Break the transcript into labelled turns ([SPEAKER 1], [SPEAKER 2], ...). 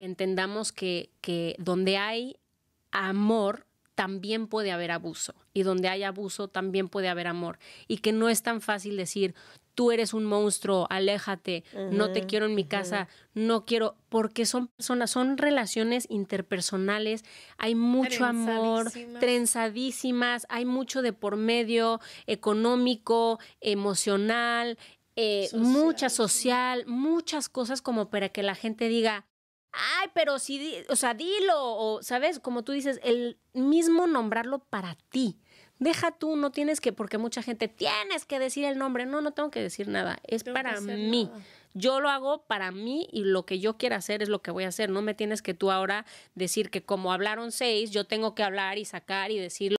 [SPEAKER 1] entendamos que, donde hay amor, también puede haber abuso. Y donde hay abuso, también puede haber amor. Y que no es tan fácil decir, tú eres un monstruo, aléjate, no te quiero en mi casa, no quiero, porque son personas, son relaciones interpersonales, hay mucho amor, trenzadísimas, hay mucho de por medio, económico, emocional, eh, mucha social, muchas cosas como para que la gente diga, ay, pero si, o sea, dilo, o, ¿sabes? Como tú dices, el mismo nombrarlo para ti. Deja tú, no tienes que, porque mucha gente, tienes que decir el nombre. No, no tengo que decir nada, es para mí. Yo lo hago para mí y lo que yo quiera hacer es lo que voy a hacer. No me tienes que tú ahora decir que como hablaron seis, yo tengo que hablar y sacar y decirlo.